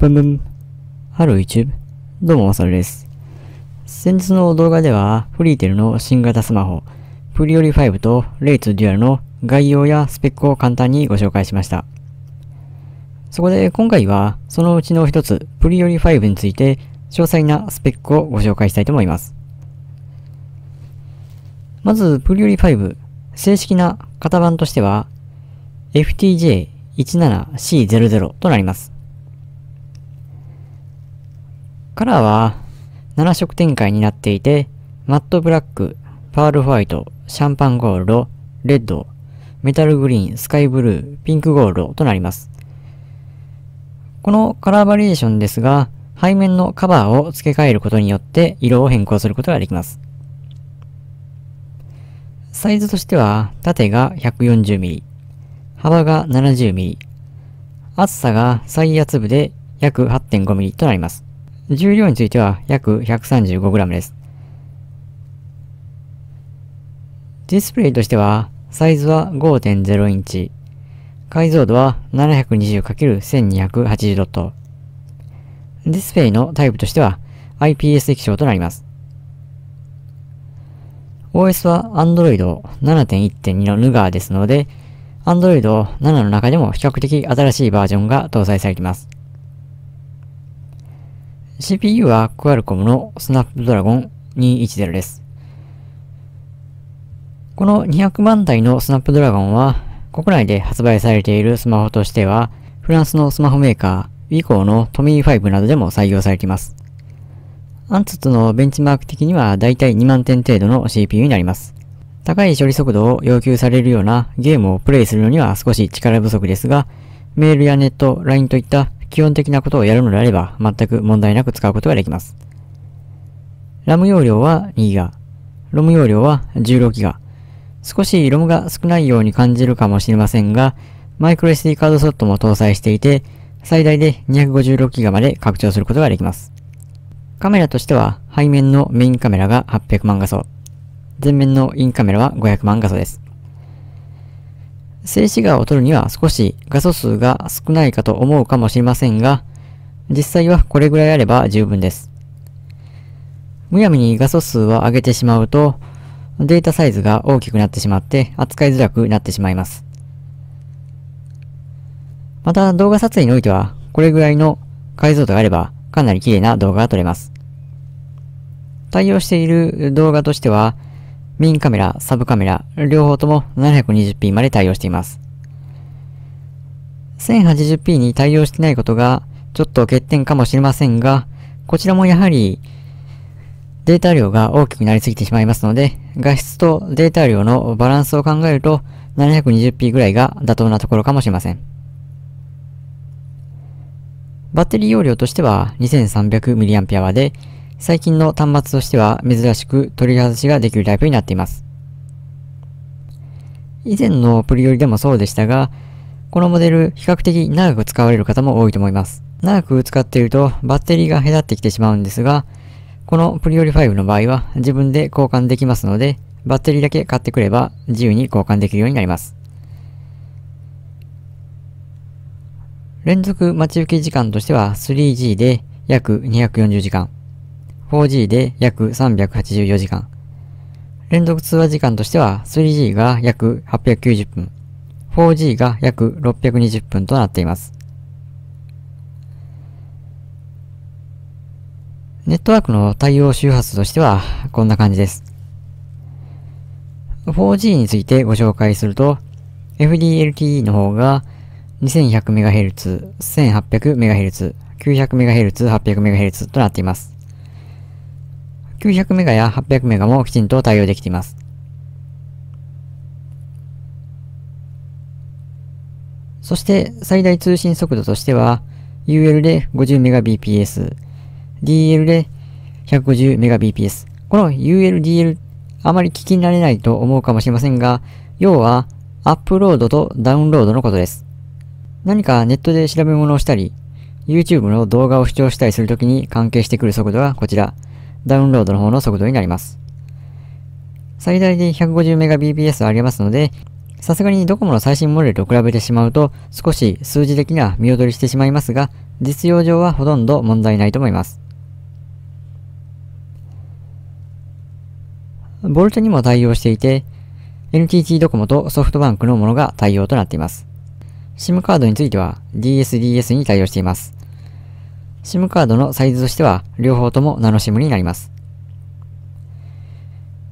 ブンブン。ハロー YouTube。どうも、まさるです。先日の動画では、フリーテルの新型スマホ、プリオリ5とレイツデュアルの概要やスペックを簡単にご紹介しました。そこで今回は、そのうちの一つ、プリオリ5について、詳細なスペックをご紹介したいと思います。まず、プリオリ5、正式な型番としては、FTJ17C00 となります。カラーは7色展開になっていて、マットブラック、パールホワイト、シャンパンゴールド、レッド、メタルグリーン、スカイブルー、ピンクゴールドとなります。このカラーバリエーションですが、背面のカバーを付け替えることによって色を変更することができます。サイズとしては、縦が 140mm、幅が 70mm、厚さが最厚部で約 8.5mm となります。重量については約 135g です。ディスプレイとしては、サイズは5.0インチ。解像度は 720×1280 ドット。ディスプレイのタイプとしては IPS 液晶となります。OS は Android 7.1.2の n ガ u g a ですので、Android 7の中でも比較的新しいバージョンが搭載されています。CPU は Qualcomm の Snapdragon 210です。この200万台の Snapdragon は国内で発売されているスマホとしてはフランスのスマホメーカー、ウィコーのトミー5などでも採用されています。アンツツのベンチマーク的にはだいたい2万点程度の CPU になります。高い処理速度を要求されるようなゲームをプレイするのには少し力不足ですが、メールやネット、LINE といった基本的なことをやるのであれば、全く問題なく使うことができます。ラム容量は 2GB、ロム容量は 16GB。少しロムが少ないように感じるかもしれませんが、マイクロ SD カードソフットも搭載していて、最大で 256GB まで拡張することができます。カメラとしては、背面のメインカメラが800万画素、前面のインカメラは500万画素です。静止画を撮るには少し画素数が少ないかと思うかもしれませんが、実際はこれぐらいあれば十分です。むやみに画素数を上げてしまうと、データサイズが大きくなってしまって扱いづらくなってしまいます。また動画撮影においては、これぐらいの解像度があればかなり綺麗な動画が撮れます。対応している動画としては、メインカメラ、サブカメラ、両方とも 720p まで対応しています。1080p に対応してないことがちょっと欠点かもしれませんが、こちらもやはりデータ量が大きくなりすぎてしまいますので、画質とデータ量のバランスを考えると 720p ぐらいが妥当なところかもしれません。バッテリー容量としては 2300mAh で最近の端末としては珍しく取り外しができるタイプになっています。以前のプリよりでもそうでしたが、このモデル比較的長く使われる方も多いと思います。長く使っているとバッテリーが隔ってきてしまうんですが、このプリオリ5の場合は自分で交換できますので、バッテリーだけ買ってくれば自由に交換できるようになります。連続待ち受け時間としては 3G で約240時間。4G で約384時間。連続通話時間としては 3G が約890分、4G が約620分となっています。ネットワークの対応周波数としてはこんな感じです。4G についてご紹介すると、FDLTE の方が 2100MHz、1800MHz、900MHz、800MHz となっています。900メガや800メガもきちんと対応できています。そして最大通信速度としては UL で 50Mbps、DL で 150Mbps。この UL、DL あまり聞き慣れないと思うかもしれませんが、要はアップロードとダウンロードのことです。何かネットで調べ物をしたり、YouTube の動画を視聴したりするときに関係してくる速度はこちら。ダウンロードの方の速度になります。最大で 150Mbps ありますので、さすがにドコモの最新モデルと比べてしまうと少し数字的な見劣りしてしまいますが、実用上はほとんど問題ないと思います。ボルトにも対応していて、NTT ドコモとソフトバンクのものが対応となっています。SIM カードについては DSDS に対応しています。SIM カードのサイズとしては両方ともナノ SIM になります。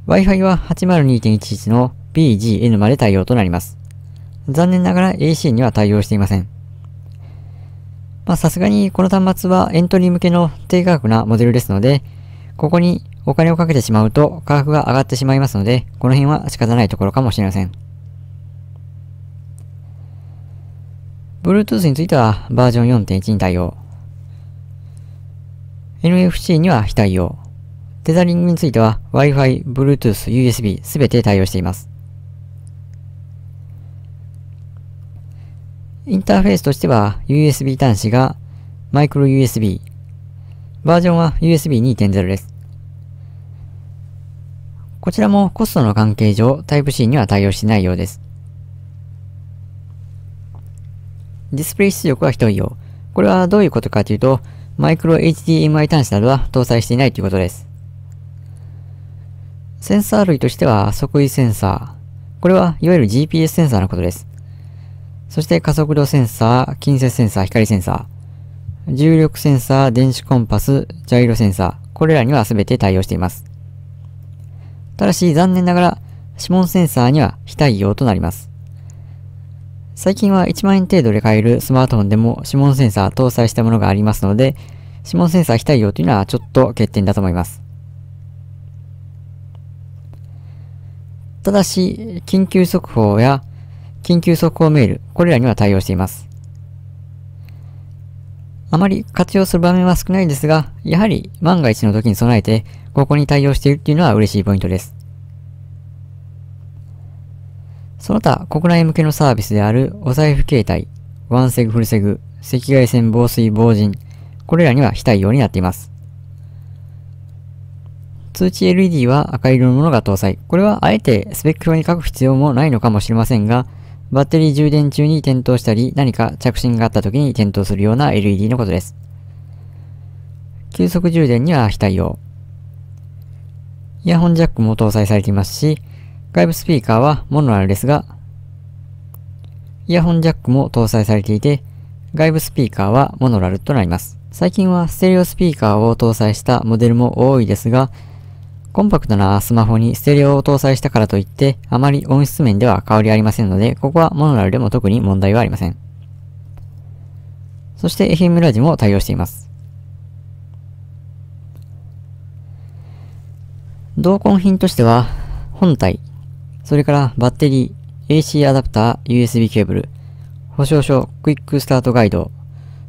Wi-Fi は802.11の BGN まで対応となります。残念ながら AC には対応していません。まさすがにこの端末はエントリー向けの低価格なモデルですので、ここにお金をかけてしまうと価格が上がってしまいますので、この辺は仕方ないところかもしれません。Bluetooth についてはバージョン4.1に対応。NFC には非対応。テザリングについては Wi-Fi、Bluetooth、USB すべて対応しています。インターフェースとしては USB 端子がマイクロ u s b バージョンは USB2.0 です。こちらもコストの関係上 Type-C には対応しないようです。ディスプレイ出力は非対応。これはどういうことかというと、マイクロ HDMI 端子などは搭載していないということです。センサー類としては測位センサー。これはいわゆる GPS センサーのことです。そして加速度センサー、近接センサー、光センサー、重力センサー、電子コンパス、ジャイロセンサー、これらには全て対応しています。ただし残念ながら指紋センサーには非対応となります。最近は1万円程度で買えるスマートフォンでも指紋センサー搭載したものがありますので、指紋センサー非対応というのはちょっと欠点だと思います。ただし、緊急速報や緊急速報メール、これらには対応しています。あまり活用する場面は少ないんですが、やはり万が一の時に備えて、ここに対応しているっていうのは嬉しいポイントです。その他、国内向けのサービスであるお財布携帯、ワンセグフルセグ、赤外線防水防塵、これらには非対応になっています。通知 LED は赤色のものが搭載。これはあえてスペック表に書く必要もないのかもしれませんが、バッテリー充電中に点灯したり、何か着信があった時に点灯するような LED のことです。急速充電には非対応。イヤホンジャックも搭載されていますし、外部スピーカーはモノラルですが、イヤホンジャックも搭載されていて、外部スピーカーはモノラルとなります。最近はステレオスピーカーを搭載したモデルも多いですが、コンパクトなスマホにステレオを搭載したからといって、あまり音質面では変わりありませんので、ここはモノラルでも特に問題はありません。そして FM ラジも対応しています。同梱品としては、本体、それからバッテリー、AC アダプター、USB ケーブル、保証書、クイックスタートガイド、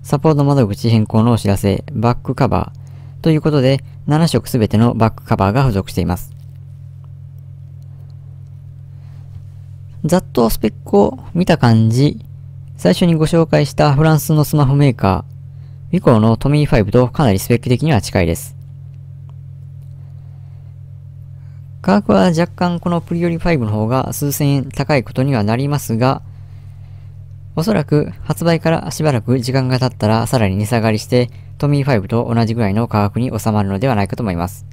サポート窓口変更のお知らせ、バックカバー、ということで7色すべてのバックカバーが付属しています。ざっとスペックを見た感じ、最初にご紹介したフランスのスマホメーカー、以降のトミー5とかなりスペック的には近いです。価格は若干このプリオリ5の方が数千円高いことにはなりますが、おそらく発売からしばらく時間が経ったらさらに値下がりして、トミー5と同じぐらいの価格に収まるのではないかと思います。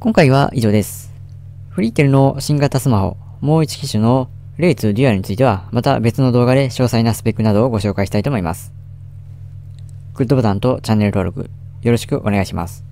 今回は以上です。フリーテルの新型スマホ、もう一機種のレイツデュアルについては、また別の動画で詳細なスペックなどをご紹介したいと思います。グッドボタンとチャンネル登録、よろしくお願いします。